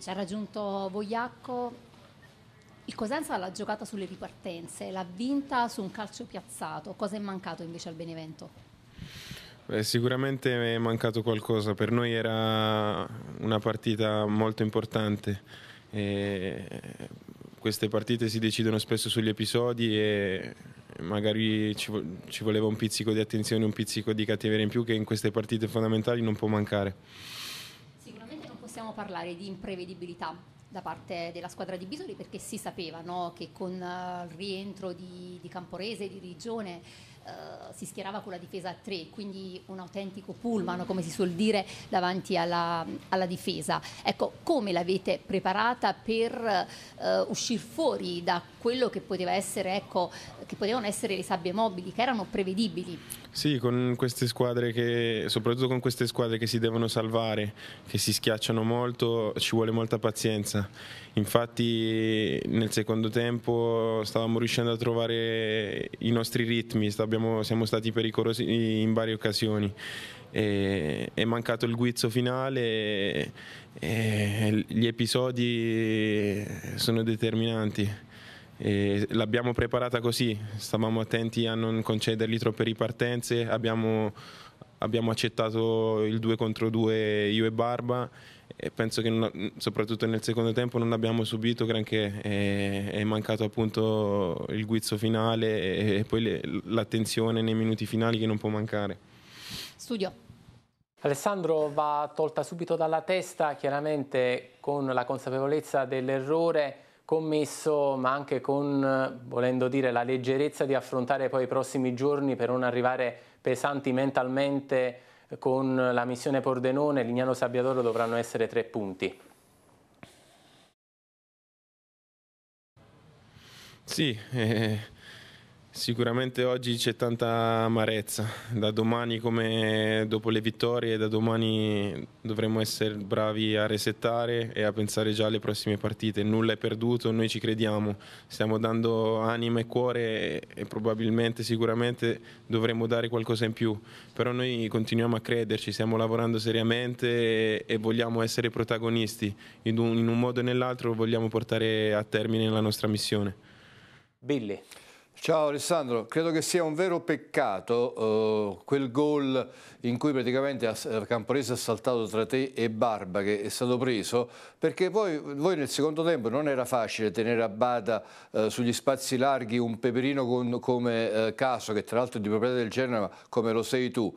ci ha raggiunto Vogliacco. Il Cosenza l'ha giocata sulle ripartenze, l'ha vinta su un calcio piazzato. Cosa è mancato invece al Benevento? Beh, sicuramente è mancato qualcosa, per noi era una partita molto importante. E queste partite si decidono spesso sugli episodi e magari ci, ci voleva un pizzico di attenzione, un pizzico di cattiveria in più che in queste partite fondamentali non può mancare possiamo parlare di imprevedibilità da parte della squadra di Bisoli perché si sapeva no, che con eh, il rientro di, di Camporese, di Rigione, eh, si schierava con la difesa a tre, quindi un autentico pullman, come si suol dire, davanti alla, alla difesa. Ecco, come l'avete preparata per uh, eh, uscire fuori da quello che, poteva essere, ecco, che potevano essere le sabbie mobili, che erano prevedibili? Sì, con queste squadre che, soprattutto con queste squadre che si devono salvare, che si schiacciano molto, ci vuole molta pazienza. Infatti nel secondo tempo stavamo riuscendo a trovare i nostri ritmi, stavamo abbiamo, siamo stati pericolosi in varie occasioni. E, è mancato il guizzo finale e, e gli episodi sono determinanti. l'abbiamo preparata così, stavamo attenti a non concedergli troppe ripartenze, abbiamo, abbiamo accettato il 2 contro 2 io e Barba e penso che non, soprattutto nel secondo tempo non abbiamo subito granché, è, eh, è mancato appunto il guizzo finale e, e poi le, l'attenzione nei minuti finali che non può mancare. Studio. Alessandro va tolta subito dalla testa, chiaramente con la consapevolezza dell'errore commesso, ma anche con, volendo dire, la leggerezza di affrontare poi i prossimi giorni per non arrivare pesanti mentalmente con la missione Pordenone, Lignano Sabbiadoro dovranno essere tre punti. Sì, eh, Sicuramente oggi c'è tanta amarezza, da domani come dopo le vittorie, da domani dovremo essere bravi a resettare e a pensare già alle prossime partite, nulla è perduto, noi ci crediamo, stiamo dando anima e cuore e probabilmente sicuramente dovremo dare qualcosa in più, però noi continuiamo a crederci, stiamo lavorando seriamente e vogliamo essere protagonisti, in un, modo o nell'altro vogliamo portare a termine la nostra missione. Billy. Ciao Alessandro, credo che sia un vero peccato uh, quel gol in cui praticamente eh, Camporese ha saltato tra te e Barba che è stato preso perché poi voi nel secondo tempo non era facile tenere a bada uh, sugli spazi larghi un peperino con, come uh, Caso che tra l'altro è di proprietà del Genova come lo sei tu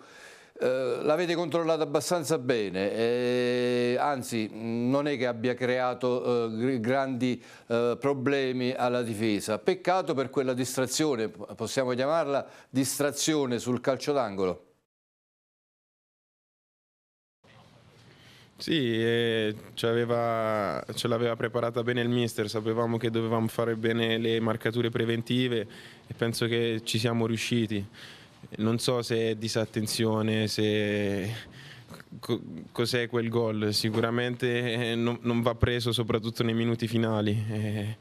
eh, l'avete controllato abbastanza bene, eh, anzi non è che abbia creato eh, grandi eh, problemi alla difesa, peccato per quella distrazione, possiamo chiamarla distrazione sul calcio d'angolo. Sì, eh, ce, l'aveva preparata bene il mister, sapevamo che dovevamo fare bene le marcature preventive e penso che ci siamo riusciti non so se è disattenzione, se cos'è quel gol, sicuramente eh, non, non, va preso soprattutto nei minuti finali. Eh,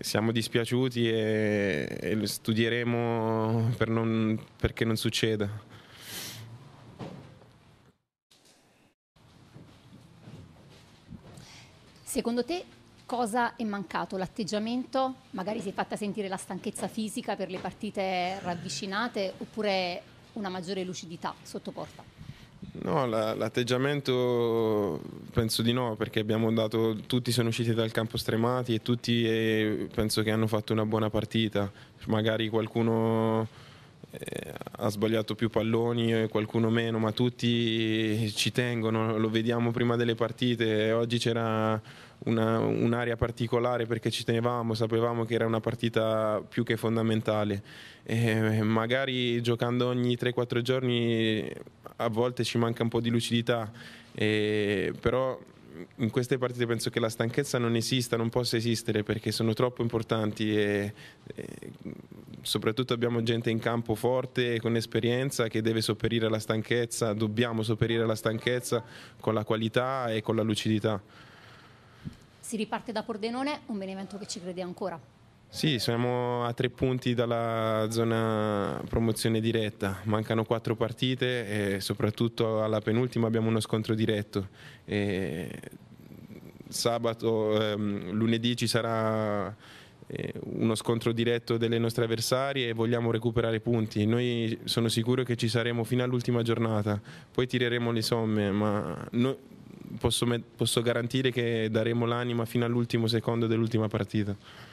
siamo dispiaciuti e, e studieremo per non, perché non succeda. Secondo te cosa è mancato? L'atteggiamento? Magari si è fatta sentire la stanchezza fisica per le partite ravvicinate oppure una maggiore lucidità sotto porta? No, la, l'atteggiamento penso di no, perché abbiamo dato, tutti sono usciti dal campo stremati e tutti eh, penso che hanno fatto una buona partita. Magari qualcuno eh, ha sbagliato più palloni, qualcuno meno, ma tutti ci tengono, lo vediamo prima delle partite. Oggi c'era una, un'area particolare perché ci tenevamo, sapevamo che era una partita più che fondamentale. E eh, magari giocando ogni 3-4 giorni a volte ci manca un po' di lucidità, e, però in queste partite penso che la stanchezza non esista, non possa esistere perché sono troppo importanti e, e soprattutto abbiamo gente in campo forte e con esperienza che deve sopperire alla stanchezza, dobbiamo sopperire alla stanchezza con la qualità e con la lucidità. Si riparte da Pordenone, un Benevento che ci crede ancora. Sì, siamo a tre punti dalla zona promozione diretta, mancano quattro partite e soprattutto alla penultima abbiamo uno scontro diretto. E sabato, ehm, lunedì ci sarà eh, uno scontro diretto delle nostre avversarie e vogliamo recuperare punti. Noi sono sicuro che ci saremo fino all'ultima giornata, poi tireremo le somme, ma no, posso, posso garantire che daremo l'anima fino all'ultimo secondo dell'ultima partita.